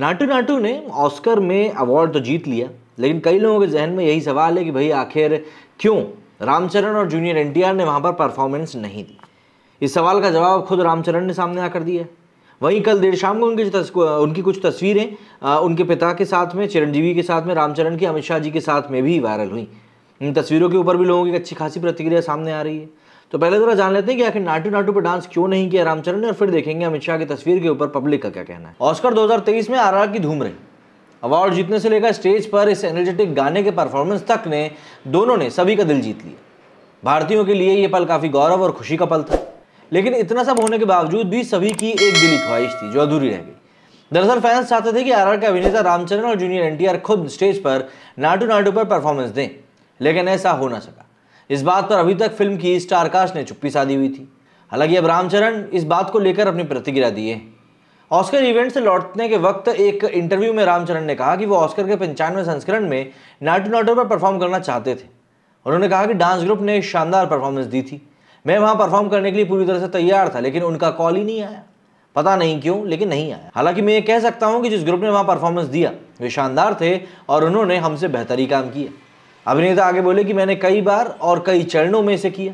नाटू नाटू ने ऑस्कर में अवार्ड तो जीत लिया लेकिन कई लोगों के जहन में यही सवाल है कि भाई आखिर क्यों रामचरण और जूनियर एनटीआर ने वहाँ पर परफॉर्मेंस नहीं दी इस सवाल का जवाब खुद रामचरण ने सामने आकर दिया वहीं कल देर शाम को उनकी उनकी कुछ तस्वीरें उनके पिता के साथ में चिरंजीवी के साथ में रामचरण की अमित शाह जी के साथ में भी वायरल हुई इन तस्वीरों के ऊपर भी लोगों की अच्छी खासी प्रतिक्रिया सामने आ रही है तो पहले ज़रा जान लेते हैं कि आखिर नाटू नाटू पर डांस क्यों नहीं किया रामचरण ने और फिर देखेंगे अमित शाह की तस्वीर के ऊपर पब्लिक का क्या कहना है ऑस्कर 2023 में आर की धूम रही अवार्ड जीतने से लेकर स्टेज पर इस एनर्जेटिक गाने के परफॉर्मेंस तक ने दोनों ने सभी का दिल जीत लिया भारतीयों के लिए ये पल काफ़ी गौरव और खुशी का पल था लेकिन इतना सब होने के बावजूद भी सभी की एक दिली ख्वाहिश थी जो अधूरी रह गई दरअसल फैंस चाहते थे कि आर के अभिनेता रामचरण और जूनियर एनटीआर खुद स्टेज पर नाटू नाटू पर परफॉर्मेंस दें लेकिन ऐसा हो ना सका इस बात पर अभी तक फिल्म की स्टारकास्ट ने चुप्पी साधी हुई थी हालांकि अब रामचरण इस बात को लेकर अपनी प्रतिक्रिया दी है ऑस्कर इवेंट से लौटने के वक्त एक इंटरव्यू में रामचरण ने कहा कि वो ऑस्कर के पंचानवे संस्करण में नाटू नाटो पर परफॉर्म करना चाहते थे उन्होंने कहा कि डांस ग्रुप ने शानदार परफॉर्मेंस दी थी मैं वहाँ परफॉर्म करने के लिए पूरी तरह से तैयार था लेकिन उनका कॉल ही नहीं आया पता नहीं क्यों लेकिन नहीं आया हालांकि मैं ये कह सकता हूँ कि जिस ग्रुप ने वहाँ परफॉर्मेंस दिया वे शानदार थे और उन्होंने हमसे बेहतरी काम किया अभिनेता आगे बोले कि मैंने कई बार और कई चरणों में इसे किया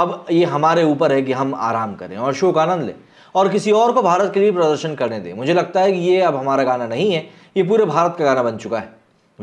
अब ये हमारे ऊपर है कि हम आराम करें और शो का आनंद लें और किसी और को भारत के लिए प्रदर्शन करने दें मुझे लगता है कि ये अब हमारा गाना नहीं है ये पूरे भारत का गाना बन चुका है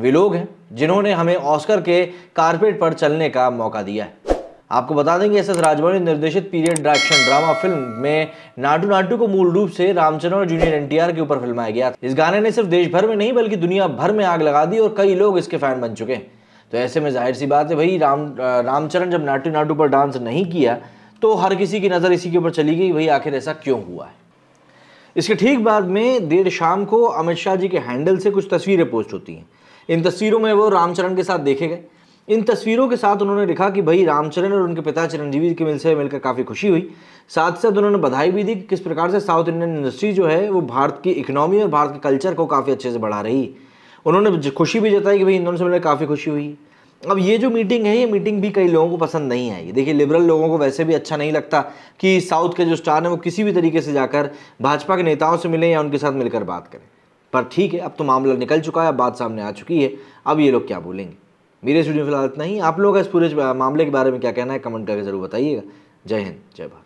वे लोग हैं जिन्होंने हमें ऑस्कर के कारपेट पर चलने का मौका दिया है आपको बता देंगे एस एस राजमौली निर्देशित पीरियड डायरेक्शन ड्रामा फिल्म में नाटू नाटू को मूल रूप से रामचंद्र और जूनियर एनटीआर के ऊपर फिल्माया गया इस गाने ने सिर्फ देश भर में नहीं बल्कि दुनिया भर में आग लगा दी और कई लोग इसके फैन बन चुके हैं तो ऐसे में जाहिर सी बात है भाई राम रामचरण जब नाटू नाटू पर डांस नहीं किया तो हर किसी की नज़र इसी के ऊपर चली गई भाई आखिर ऐसा क्यों हुआ है इसके ठीक बाद में देर शाम को अमित शाह जी के हैंडल से कुछ तस्वीरें पोस्ट होती हैं इन तस्वीरों में वो रामचरण के साथ देखे गए इन तस्वीरों के साथ उन्होंने लिखा कि भाई रामचरण और उनके पिता चिरंजीवी के मिल से मिलकर काफ़ी खुशी हुई साथ साथ उन्होंने बधाई भी दी कि किस प्रकार से साउथ इंडियन इंडस्ट्री जो है वो भारत की इकनॉमी और भारत के कल्चर को काफ़ी अच्छे से बढ़ा रही उन्होंने खुशी भी जताई कि भाई इन दोनों से मिलकर काफ़ी खुशी हुई अब ये जो मीटिंग है ये मीटिंग भी कई लोगों को पसंद नहीं आई देखिए लिबरल लोगों को वैसे भी अच्छा नहीं लगता कि साउथ के जो स्टार हैं वो किसी भी तरीके से जाकर भाजपा के नेताओं से मिलें या उनके साथ मिलकर बात करें पर ठीक है अब तो मामला निकल चुका है अब बात सामने आ चुकी है अब ये लोग क्या बोलेंगे मेरे स्टूडियो में फिलहाल इतना ही आप लोगों का इस पूरे मामले के बारे में क्या कहना है कमेंट करके ज़रूर बताइएगा जय हिंद जय भारत